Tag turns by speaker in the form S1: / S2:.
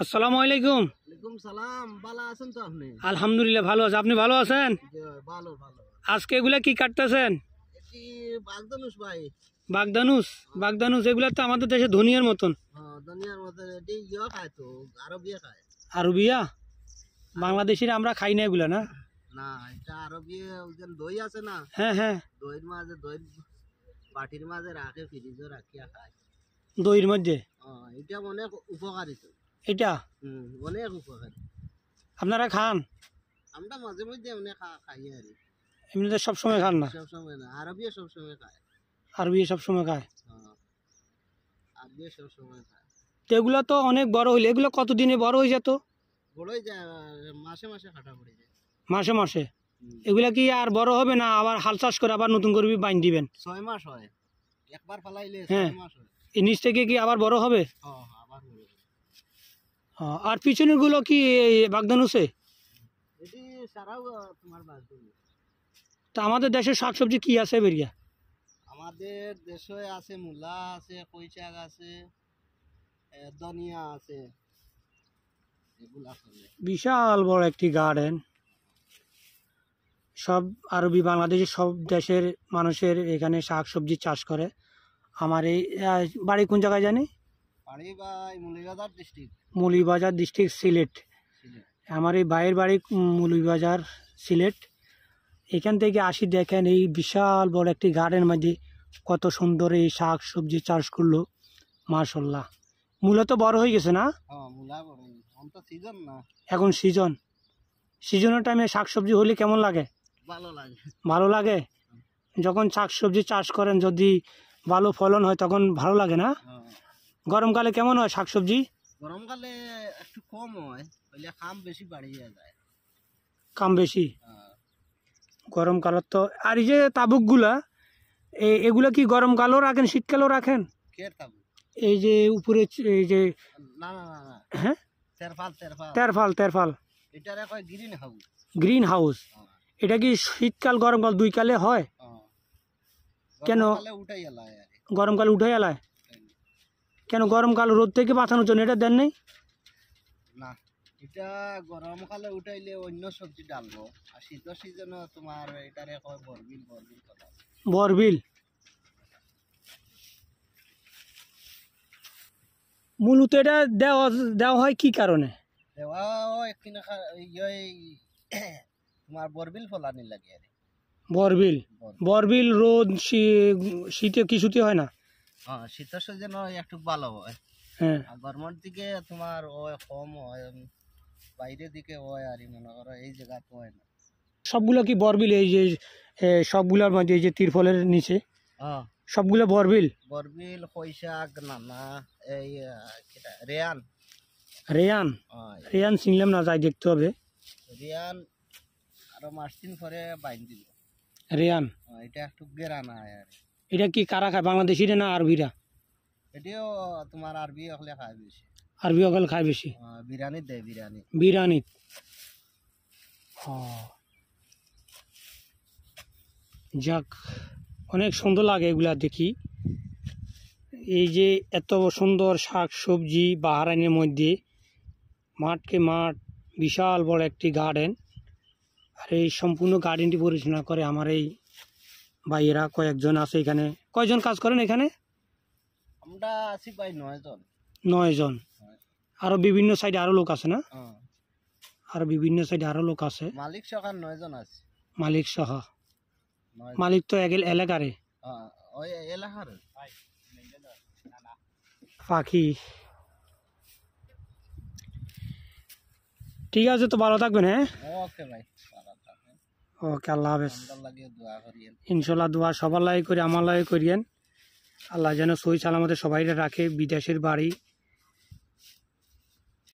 S1: আসসালাম আলাইকুম
S2: সালাম আছেন তো আপনি
S1: আলহামদুলিল্লাহ ভালো আছে আপনি ভালো আছেন ভালো ভালো আজকে এগুলা কি কাটতেছেন
S2: বাগদানুস ভাই
S1: হ্যাঁ। বাগদানুস এগুলা তো আমাদের দেশে ধনিয়ার মতন
S2: হ্যাঁ,
S1: আরবিয়া বাংলাদেশের আমরা খাই না এগুলা না
S2: না এটা আরবিয়া দই আছে না হ্যাঁ হ্যাঁ দইয়ের মাঝে বাটির মাঝে রাখে রাখিয়া খায় দইয়ের মধ্যে হ্যাঁ, এটা অনেক উপকারিত
S1: এটা আপনারা খান মাঝে মধ্যে এমনি তো সবসময় খান না সবসময় খায় তো এগুলো তো অনেক বড় হইলে এগুলো কতদিনে বড় হয়ে যেত মাসে মাসে এগুলা কি আর বড় হবে না আবার হাল চাষ করে আবার নতুন করে বাইন দিবেন
S2: ছয় মাস হয় একবার ফালাইলে হ্যাঁ মাস
S1: হয় এই নিচ থেকে কি আবার বড় হবে হ্যাঁ হ্যাঁ, আর পিছনের গুলো কি বাগদানুসে তা আমাদের দেশে শাকসবজি কি আছে বেরিয়া
S2: আমাদের দেশে আছে মূলা আছে কই আছে ধনিয়া আছে
S1: বিশাল বড় একটি গার্ডেন সব আরবি বাংলাদেশের সব দেশের মানুষের এখানে শাক সবজি চাষ করে আমার এই বাড়ি কোন জায়গায় জানি মৌলিবাজার ডিস্ট্রিক্ট সিলেট আমার এই বাইরের বাড়ি মৌলিবাজার সিলেট এখান থেকে আসি দেখেন এই বিশাল বড় একটি গার্ডেন মধ্যে কত সুন্দর এই শাক সবজি চাষ করলো মার্শাল্লাহ মূলত বড় হয়ে গেছে না হ্যাঁ, এখন সিজন সিজনের টাইমে শাকসবজি হলে কেমন লাগে ভালো লাগে যখন শাকসবজি চাষ করেন যদি ভালো ফলন হয় তখন ভালো লাগে না হ্যাঁ। গরমকালে কেমন হয় শাকসবজি
S2: গরমকালে একটু কম হয় কাম বেশি বাড়িয়ে যায়
S1: কাম বেশি হ্যাঁ। গরমকালত তো আর এই যে তাবুকগুলা এগুলা কি গরমকালও রাখেন শীতকালও রাখেন এই যে উপরে এই যে
S2: হ্যাঁ তেরফাল তেরফাল
S1: গ্রিন হাউস হ্যাঁ। এটা কি শীতকাল গরমকাল দুই কালে হয় হ্যাঁ। কেন গরমকাল উঠে এলায় কেন গরমকাল রোদ থেকে বাঁচানোর জন্য এটা দেন নাই
S2: না এটা গরমকালে উঠাইলে অন্য সবজি ডালবো আর শীতের সিজনে তোমার এটারে বরবিল বরবিল কথা
S1: বরবিল মূলত এটা দেওয়া দেওয়া হয় কি কারণে
S2: দেওয়া হয় ইয়ে তোমার বরবিল ফলানি লাগে
S1: বরবিল বরবিল রোদ শীতে কিছুতে হয় না
S2: শীতের সময় একটু ভালো হয় হ্যাঁ। আর গরমের দিকে তোমার ওই কম হয় বাইরের দিকে হয় আর মনে করো এই জায়গা তো হয় না
S1: সবগুলো কি বরবিল এই যে সবগুলোর মধ্যে এই যে তিরফলের নিচে হ্যাঁ। সবগুলো বরবিল
S2: বরবিল পয়শাক নানা এই রেয়ান
S1: রেয়ান হ্যাঁ, রেয়ান সিংলাম না যাই দেখতে হবে
S2: রেয়ান আরো মাস দিন পরে বাইন দিব রেয়ান এটা একটু গেরানা আর
S1: এটা কি কারা খায় বাংলাদেশি না আরবিরা
S2: এটাও তোমার আরবি হলে খায় বেশি
S1: আরবি অকল খায় বেশি
S2: বিরিয়ানি দেয় বিরিয়ানি
S1: বিরিয়ানি যাক অনেক সুন্দর লাগে এগুলা দেখি এই যে এত সুন্দর শাক সবজি বাহারাইনের মধ্যে মাঠকে মাঠ বিশাল বড় একটি গার্ডেন আর এই সম্পূর্ণ গার্ডেনটি পরিচালনা করে আমার এই ভাইয়েরা কয়েকজন আছে এখানে কয়জন কাজ করেন এখানে
S2: আমরা আছি নয়জন
S1: নয়জন হ্যাঁ। আরও বিভিন্ন সাইডে আরও লোক আছে না হ্যাঁ। আর বিভিন্ন সাইডে আরও লোক আছে
S2: মালিক সহ নয়জন
S1: আছে মালিক সহ মালিক তো এক এলাকারে
S2: হ্যাঁ, এলাকার
S1: পাখি ঠিক আছে তো ভালো থাকবেন হ্যাঁ ওকে ভাই ওকে আল্লাহ হাফেজ ইনশাল্লাহ দোয়া সবার লাই করি আমার লাই করিয়েন আল্লাহ যেন সই সালামতে সবাই রাখে বিদেশের বাড়ি